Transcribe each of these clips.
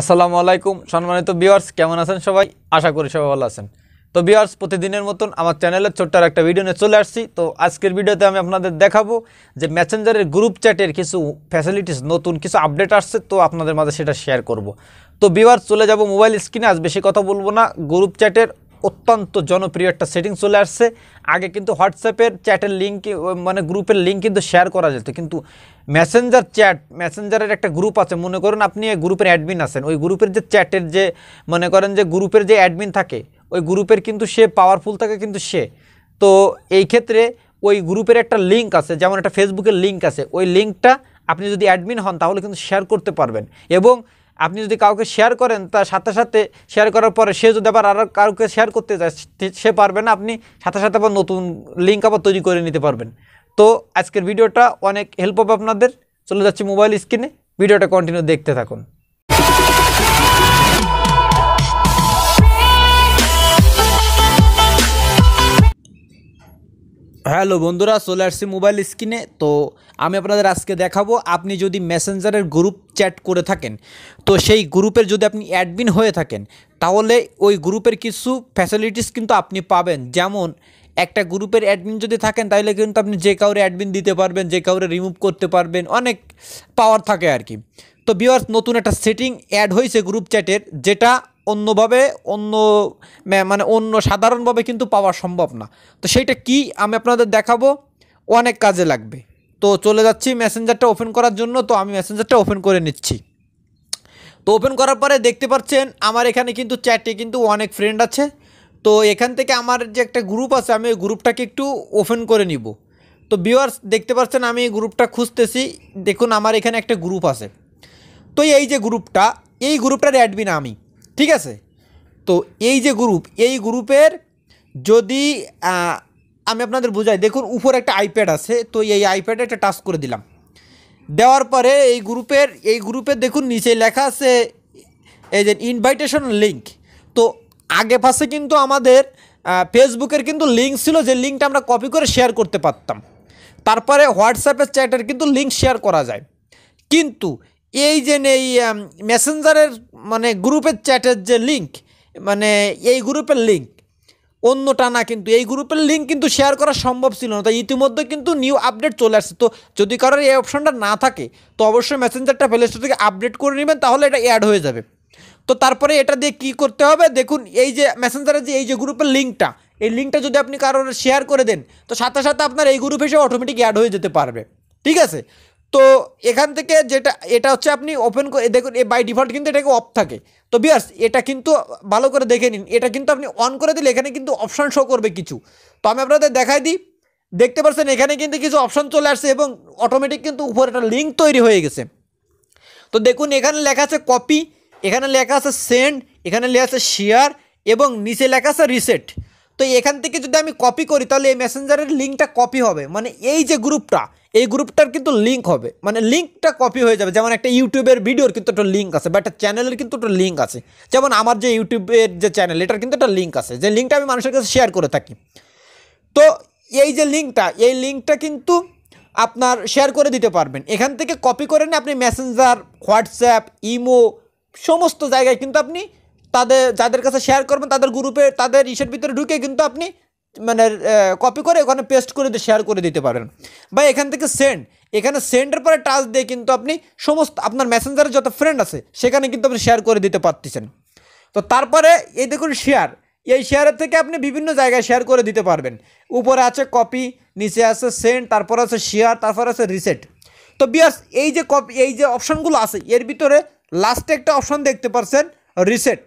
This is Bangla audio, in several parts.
আসসালামু আলাইকুম সম্মানিত বিওয়ার্স কেমন আছেন সবাই আশা করি সবাই ভালো আছেন তো বিওয়ার্স প্রতিদিনের মতন আমার চ্যানেলের ছোট্ট একটা ভিডিও নিয়ে চলে আসছি তো আজকের ভিডিওতে আমি আপনাদের দেখাবো যে মেসেঞ্জারের গ্রুপ চ্যাটের কিছু ফ্যাসিলিটিস নতুন কিছু আপডেট আসছে তো আপনাদের মাঝে সেটা শেয়ার করব। তো বিওয়ার্স চলে যাব মোবাইল স্ক্রিনে আজ বেশি কথা বলবো না গ্রুপ চ্যাটের অত্যন্ত জনপ্রিয় একটা সেটিং চলে আসছে আগে কিন্তু হোয়াটসঅ্যাপের চ্যাটের লিঙ্ক মানে গ্রুপের লিঙ্ক কিন্তু শেয়ার করা যেত কিন্তু মেসেঞ্জার চ্যাট মেসেঞ্জারের একটা গ্রুপ আছে মনে করেন আপনি গ্রুপের অ্যাডমিন আছেন ওই গ্রুপের যে চ্যাটের যে মনে করেন যে গ্রুপের যে অ্যাডমিন থাকে ওই গ্রুপের কিন্তু সে পাওয়ারফুল থাকে কিন্তু সে তো এই ক্ষেত্রে ওই গ্রুপের একটা লিঙ্ক আছে যেমন একটা ফেসবুকের লিঙ্ক আছে ওই লিঙ্কটা আপনি যদি অ্যাডমিন হন তাহলে কিন্তু শেয়ার করতে পারবেন এবং আপনি যদি কাউকে শেয়ার করেন তার সাথে সাথে শেয়ার করার পরে সে যদি আবার আরও কাউকে শেয়ার করতে চায় সে পারবে না আপনি সাথে সাথে আবার নতুন লিঙ্ক আবার তৈরি করে নিতে পারবেন তো আজকের ভিডিওটা অনেক হেল্প হবে আপনাদের চলে যাচ্ছে মোবাইল স্ক্রিনে ভিডিওটা কন্টিনিউ দেখতে থাকুন হ্যালো বন্ধুরা চলে আসছি মোবাইল স্ক্রিনে তো আমি আপনাদের আজকে দেখাবো আপনি যদি মেসেঞ্জারের গ্রুপ চ্যাট করে থাকেন তো সেই গ্রুপের যদি আপনি অ্যাডমিন হয়ে থাকেন তাহলে ওই গ্রুপের কিছু ফ্যাসিলিটিস কিন্তু আপনি পাবেন যেমন একটা গ্রুপের অ্যাডমিন যদি থাকেন তাহলে কিন্তু আপনি যে কাউরে অ্যাডমিন দিতে পারবেন যে কাউরে রিমুভ করতে পারবেন অনেক পাওয়ার থাকে আর কি তো বিওয়ার্স নতুন একটা সেটিং অ্যাড হয়েছে গ্রুপ চ্যাটের যেটা অন্যভাবে অন্য মানে অন্য সাধারণভাবে কিন্তু পাওয়া সম্ভব না তো সেইটা কি আমি আপনাদের দেখাবো অনেক কাজে লাগবে তো চলে যাচ্ছি মেসেঞ্জারটা ওপেন করার জন্য তো আমি মেসেঞ্জারটা ওপেন করে নিচ্ছি তো ওপেন করার পরে দেখতে পাচ্ছেন আমার এখানে কিন্তু চ্যাটে কিন্তু অনেক ফ্রেন্ড আছে তো এখান থেকে আমার যে একটা গ্রুপ আছে আমি ওই গ্রুপটাকে একটু ওপেন করে নিব তো ভিউয়ার্স দেখতে পাচ্ছেন আমি এই গ্রুপটা খুঁজতেছি দেখুন আমার এখানে একটা গ্রুপ আছে তো এই যে গ্রুপটা এই গ্রুপটার অ্যাডমিন আমি ঠিক আছে তো এই যে গ্রুপ এই গ্রুপের যদি আমি আপনাদের বোঝাই দেখুন উপর একটা আইপ্যাড আছে তো এই আইপ্যাডে একটা টাচ করে দিলাম দেওয়ার পরে এই গ্রুপের এই গ্রুপের দেখুন নিচে লেখা আছে এই যে ইনভাইটেশন লিঙ্ক তো আগে পাশে কিন্তু আমাদের ফেসবুকের কিন্তু লিঙ্ক ছিল যে লিঙ্কটা আমরা কপি করে শেয়ার করতে পারতাম তারপরে হোয়াটসঅ্যাপের চ্যাটের কিন্তু লিঙ্ক শেয়ার করা যায় কিন্তু এই যে এই মেসেঞ্জারের মানে গ্রুপের চ্যাটের যে লিঙ্ক মানে এই গ্রুপের লিঙ্ক অন্যটা না কিন্তু এই গ্রুপের লিঙ্ক কিন্তু শেয়ার করা সম্ভব ছিল না তাই ইতিমধ্যে কিন্তু নিউ আপডেট চলে আসছে তো যদি কারোর এই অপশনটা না থাকে তো অবশ্যই মেসেঞ্জারটা প্লে স্টোর থেকে আপডেট করে নেবেন তাহলে এটা অ্যাড হয়ে যাবে তো তারপরে এটা দিয়ে কি করতে হবে দেখুন এই যে মেসেঞ্জারের যে এই যে গ্রুপের লিঙ্কটা এই লিঙ্কটা যদি আপনি কারোর শেয়ার করে দেন তো সাথে সাথে আপনার এই গ্রুপ এসে অটোমেটিক অ্যাড হয়ে যেতে পারবে ঠিক আছে তো এখান থেকে যেটা এটা হচ্ছে আপনি ওপেন দেখুন বাই ডিফল্ট কিন্তু এটাকে অফ থাকে তো বিয়ার্স এটা কিন্তু ভালো করে দেখে নিন এটা কিন্তু আপনি অন করে দিলে এখানে কিন্তু অপশান শো করবে কিছু তো আমি আপনাদের দেখাই দিই দেখতে পাচ্ছেন এখানে কিন্তু কিছু অপশান চলে আসছে এবং অটোমেটিক কিন্তু উপরে একটা লিঙ্ক তৈরি হয়ে গেছে তো দেখুন এখানে লেখা আছে কপি এখানে লেখা আছে সেন্ড এখানে লেখা আছে শেয়ার এবং নিচে লেখা আছে রিসেট তো এখান থেকে যদি আমি কপি করি তাহলে এই মেসেঞ্জারের লিঙ্কটা কপি হবে মানে এই যে গ্রুপটা এই গ্রুপটার কিন্তু লিঙ্ক হবে মানে লিঙ্কটা কপি হয়ে যাবে যেমন একটা ইউটিউবের ভিডিওর কিন্তু একটা লিঙ্ক আছে বা একটা চ্যানেলের কিন্তু একটা লিঙ্ক আছে যেমন আমার যে ইউটিউবের যে চ্যানেল এটার কিন্তু একটা লিঙ্ক আছে যে লিঙ্কটা আমি মানুষের কাছে শেয়ার করে থাকি তো এই যে লিঙ্কটা এই লিঙ্কটা কিন্তু আপনার শেয়ার করে দিতে পারবেন এখান থেকে কপি করে নিয়ে আপনি মেসেঞ্জার হোয়াটসঅ্যাপ ইমো সমস্ত জায়গায় কিন্তু আপনি তাদের যাদের কাছে শেয়ার করবেন তাদের গ্রুপে তাদের ইসের ভিতরে ঢুকে কিন্তু আপনি মানে কপি করে ওখানে পেস্ট করে শেয়ার করে দিতে পারেন বা এখান থেকে সেন্ড এখানে সেন্ডের পরে টাচ দিয়ে কিন্তু আপনি সমস্ত আপনার মেসেঞ্জারে যত ফ্রেন্ড আছে সেখানে কিন্তু আপনি শেয়ার করে দিতে পারতেছেন তো তারপরে এই দেখুন শেয়ার এই শেয়ারের থেকে আপনি বিভিন্ন জায়গায় শেয়ার করে দিতে পারবেন উপরে আছে কপি নিচে আছে সেন্ড তারপর আছে শেয়ার তারপর আছে রিসেট তো বিয়াস এই যে কপি এই যে অপশানগুলো আছে এর ভিতরে লাস্টে একটা অপশান দেখতে পারছেন রিসেট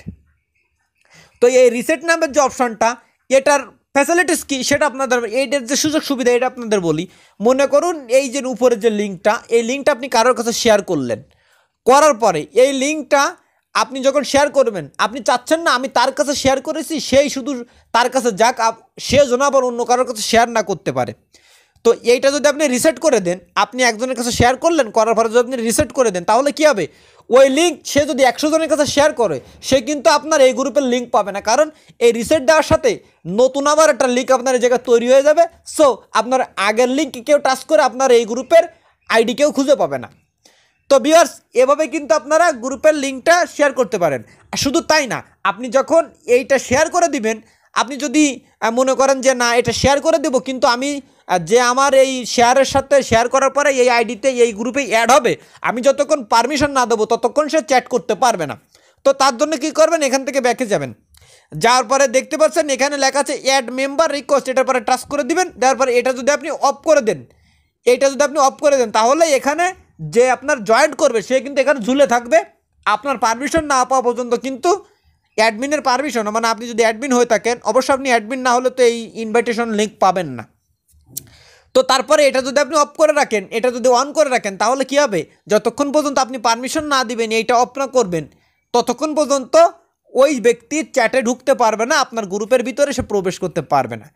তো এই রিসেট নামের যে অপশানটা এটার ফ্যাসিলিটিস কী সেটা আপনাদের এইটার যে সুযোগ সুবিধা এটা আপনাদের বলি মনে করুন এই যে উপরের যে লিঙ্কটা এই লিঙ্কটা আপনি কারোর কাছে শেয়ার করলেন করার পরে এই লিঙ্কটা আপনি যখন শেয়ার করবেন আপনি চাচ্ছেন না আমি তার কাছে শেয়ার করেছি সেই শুধু তার কাছে যাক সে যেন আবার অন্য কারোর কাছে শেয়ার না করতে পারে তো এইটা যদি আপনি রিসেট করে দেন আপনি একজনের কাছে শেয়ার করলেন করার পরে যদি আপনি রিসেট করে দেন তাহলে কী হবে ওই লিঙ্ক সে যদি একশো জনের কাছে শেয়ার করে সে কিন্তু আপনার এই গ্রুপের লিঙ্ক পাবে না কারণ এই রিসেট দেওয়ার সাথে নতুন আবার একটা লিঙ্ক আপনার এই জায়গায় তৈরি হয়ে যাবে সো আপনার আগের লিঙ্ক কেউ টাচ করে আপনার এই গ্রুপের আইডি কেউ খুঁজে পাবে না তো বিয়ার্স এভাবে কিন্তু আপনারা গ্রুপের লিঙ্কটা শেয়ার করতে পারেন শুধু তাই না আপনি যখন এইটা শেয়ার করে দিবেন আপনি যদি মনে করেন যে না এটা শেয়ার করে দেব কিন্তু আমি যে আমার এই শেয়ারের সাথে শেয়ার করার পরে এই আইডিতে এই গ্রুপে অ্যাড হবে আমি যতক্ষণ পারমিশন না দেবো ততক্ষণ সে চ্যাট করতে পারবে না তো তার জন্য কি করবেন এখান থেকে ব্যাকে যাবেন যাওয়ার পরে দেখতে পাচ্ছেন এখানে লেখা আছে অ্যাড মেম্বার রিকোয়েস্ট এটার পরে টাস্ক করে দিবেন দেওয়ার পরে এটা যদি আপনি অফ করে দেন এটা যদি আপনি অফ করে দেন তাহলে এখানে যে আপনার জয়েন্ট করবে সে কিন্তু এখানে ঝুলে থাকবে আপনার পারমিশন না পাওয়া পর্যন্ত কিন্তু অ্যাডমিনের পারমিশন মানে আপনি যদি অ্যাডমিন হয়ে থাকেন অবশ্যই আপনি অ্যাডমিন না হলে তো এই ইনভাইটেশন লিঙ্ক পাবেন না তো তারপরে এটা যদি আপনি অফ করে রাখেন এটা যদি অন করে রাখেন তাহলে কী হবে যতক্ষণ পর্যন্ত আপনি পারমিশন না দিবেন এইটা অফ না করবেন ততক্ষণ পর্যন্ত ওই ব্যক্তি চ্যাটে ঢুকতে পারবে না আপনার গ্রুপের ভিতরে সে প্রবেশ করতে পারবে না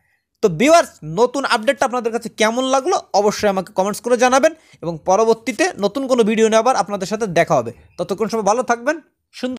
তো বিওয়ার্স নতুন আপডেটটা আপনাদের কাছে কেমন লাগলো অবশ্যই আমাকে কমেন্টস করে জানাবেন এবং পরবর্তীতে নতুন কোনো ভিডিও নেওয়ার আপনাদের সাথে দেখা হবে ততক্ষণ সময় ভালো থাকবেন সুন্দর